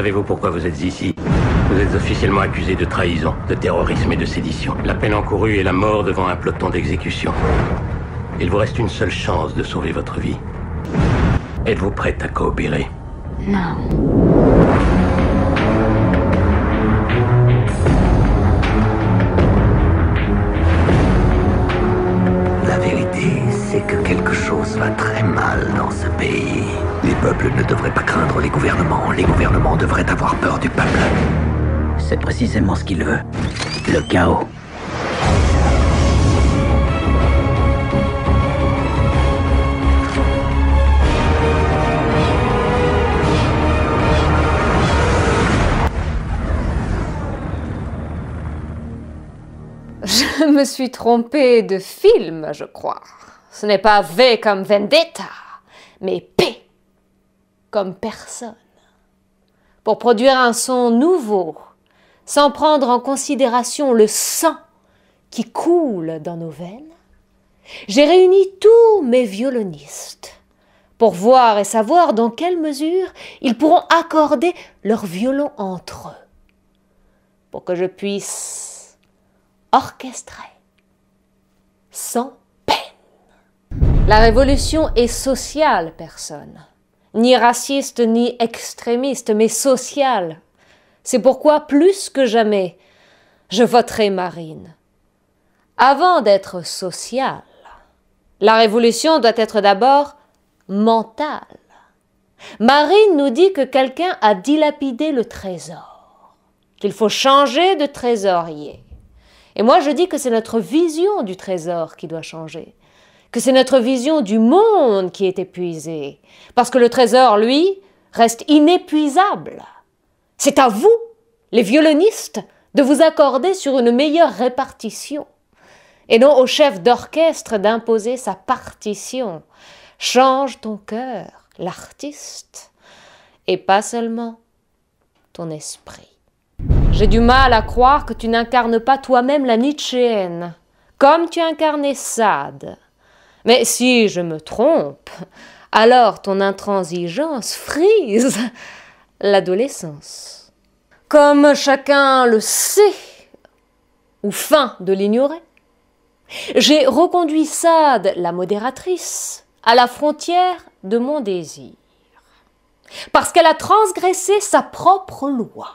Savez-vous pourquoi vous êtes ici Vous êtes officiellement accusé de trahison, de terrorisme et de sédition. La peine encourue est la mort devant un peloton d'exécution. Il vous reste une seule chance de sauver votre vie. Êtes-vous prête à coopérer Non. ne devrait pas craindre les gouvernements. Les gouvernements devraient avoir peur du peuple. C'est précisément ce qu'il veut. Le chaos. Je me suis trompé de film, je crois. Ce n'est pas V comme Vendetta, mais P comme personne, pour produire un son nouveau, sans prendre en considération le sang qui coule dans nos veines, j'ai réuni tous mes violonistes pour voir et savoir dans quelle mesure ils pourront accorder leur violon entre eux, pour que je puisse orchestrer sans peine. La révolution est sociale, personne ni raciste ni extrémiste, mais social. C'est pourquoi, plus que jamais, je voterai Marine. Avant d'être sociale, la révolution doit être d'abord mentale. Marine nous dit que quelqu'un a dilapidé le trésor, qu'il faut changer de trésorier. Et moi je dis que c'est notre vision du trésor qui doit changer que c'est notre vision du monde qui est épuisée, parce que le trésor, lui, reste inépuisable. C'est à vous, les violonistes, de vous accorder sur une meilleure répartition, et non au chef d'orchestre d'imposer sa partition. Change ton cœur, l'artiste, et pas seulement ton esprit. J'ai du mal à croire que tu n'incarnes pas toi-même la Nietzschéenne, comme tu incarnais Sade. Mais si je me trompe, alors ton intransigeance frise l'adolescence. Comme chacun le sait, ou fin de l'ignorer, j'ai reconduit Sade, la modératrice, à la frontière de mon désir, parce qu'elle a transgressé sa propre loi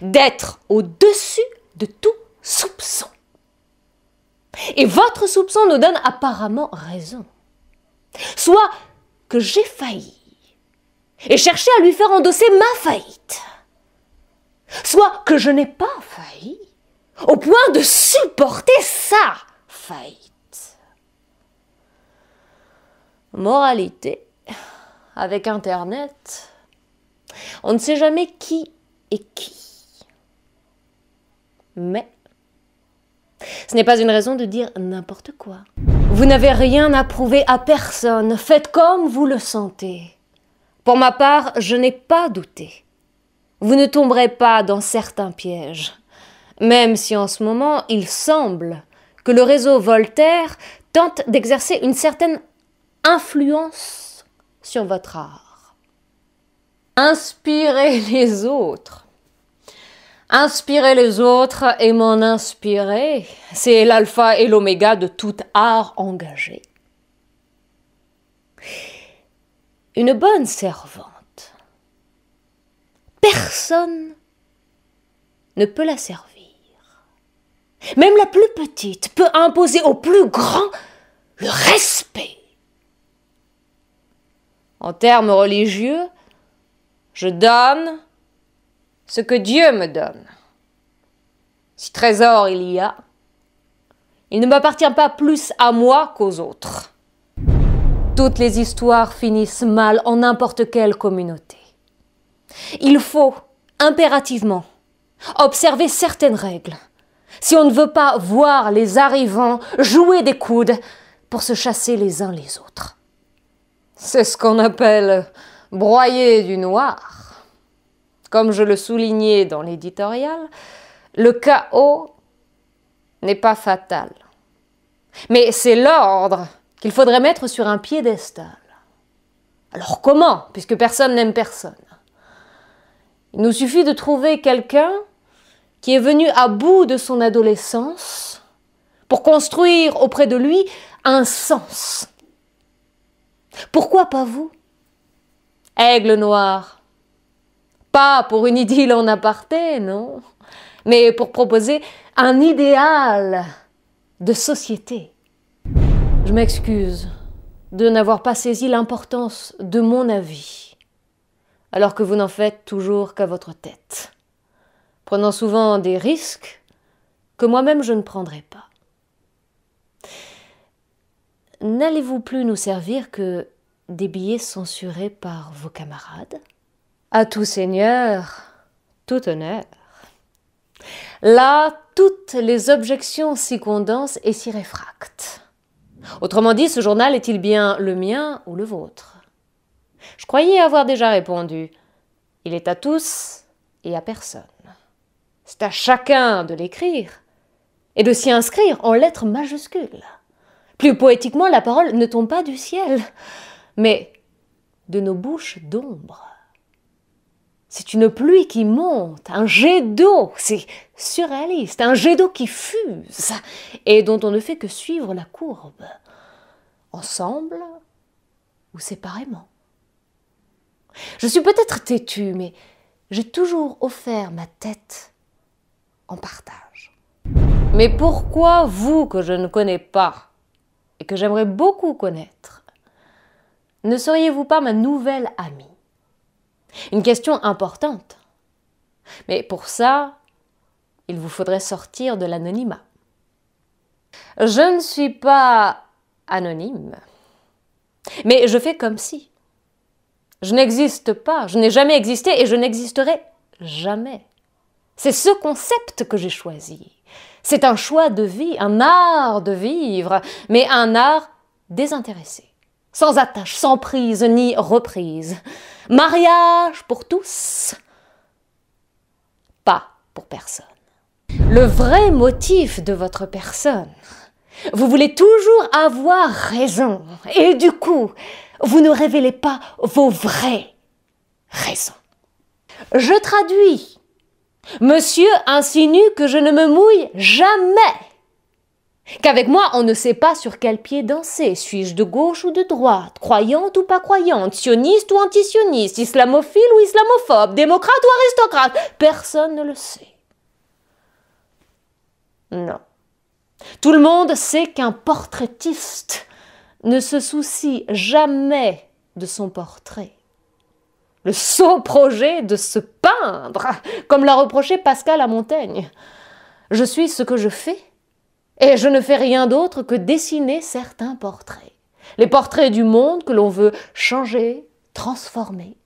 d'être au-dessus de tout soupçon. Et votre soupçon nous donne apparemment raison. Soit que j'ai failli et cherché à lui faire endosser ma faillite. Soit que je n'ai pas failli au point de supporter sa faillite. Moralité, avec Internet, on ne sait jamais qui est qui. Mais ce n'est pas une raison de dire n'importe quoi. Vous n'avez rien à prouver à personne. Faites comme vous le sentez. Pour ma part, je n'ai pas douté. Vous ne tomberez pas dans certains pièges. Même si en ce moment, il semble que le réseau Voltaire tente d'exercer une certaine influence sur votre art. Inspirez les autres. Inspirer les autres et m'en inspirer, c'est l'alpha et l'oméga de tout art engagé. Une bonne servante, personne ne peut la servir. Même la plus petite peut imposer au plus grand le respect. En termes religieux, je donne ce que Dieu me donne. Si trésor il y a, il ne m'appartient pas plus à moi qu'aux autres. Toutes les histoires finissent mal en n'importe quelle communauté. Il faut impérativement observer certaines règles si on ne veut pas voir les arrivants jouer des coudes pour se chasser les uns les autres. C'est ce qu'on appelle broyer du noir. Comme je le soulignais dans l'éditorial, le chaos n'est pas fatal. Mais c'est l'ordre qu'il faudrait mettre sur un piédestal. Alors comment Puisque personne n'aime personne. Il nous suffit de trouver quelqu'un qui est venu à bout de son adolescence pour construire auprès de lui un sens. Pourquoi pas vous Aigle noir, pas pour une idylle en aparté, non, mais pour proposer un idéal de société. Je m'excuse de n'avoir pas saisi l'importance de mon avis, alors que vous n'en faites toujours qu'à votre tête, prenant souvent des risques que moi-même je ne prendrai pas. N'allez-vous plus nous servir que des billets censurés par vos camarades à tout Seigneur, tout honneur. Là, toutes les objections s'y condensent et s'y réfractent. Autrement dit, ce journal est-il bien le mien ou le vôtre Je croyais avoir déjà répondu. Il est à tous et à personne. C'est à chacun de l'écrire et de s'y inscrire en lettres majuscules. Plus poétiquement, la parole ne tombe pas du ciel, mais de nos bouches d'ombre. C'est une pluie qui monte, un jet d'eau, c'est surréaliste, un jet d'eau qui fuse et dont on ne fait que suivre la courbe, ensemble ou séparément. Je suis peut-être têtue, mais j'ai toujours offert ma tête en partage. Mais pourquoi vous, que je ne connais pas et que j'aimerais beaucoup connaître, ne seriez-vous pas ma nouvelle amie une question importante. Mais pour ça, il vous faudrait sortir de l'anonymat. Je ne suis pas anonyme, mais je fais comme si. Je n'existe pas, je n'ai jamais existé et je n'existerai jamais. C'est ce concept que j'ai choisi. C'est un choix de vie, un art de vivre, mais un art désintéressé, sans attache, sans prise ni reprise. Mariage pour tous, pas pour personne. Le vrai motif de votre personne, vous voulez toujours avoir raison et du coup, vous ne révélez pas vos vraies raisons. Je traduis. Monsieur insinue que je ne me mouille jamais Qu'avec moi, on ne sait pas sur quel pied danser. Suis-je de gauche ou de droite Croyante ou pas croyante Sioniste ou antisioniste Islamophile ou islamophobe Démocrate ou aristocrate Personne ne le sait. Non. Tout le monde sait qu'un portraitiste ne se soucie jamais de son portrait. Le sot projet de se peindre, comme l'a reproché Pascal à Montaigne. Je suis ce que je fais et je ne fais rien d'autre que dessiner certains portraits. Les portraits du monde que l'on veut changer, transformer.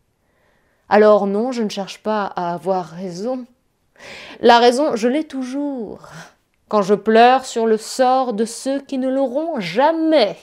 Alors non, je ne cherche pas à avoir raison. La raison, je l'ai toujours. Quand je pleure sur le sort de ceux qui ne l'auront jamais.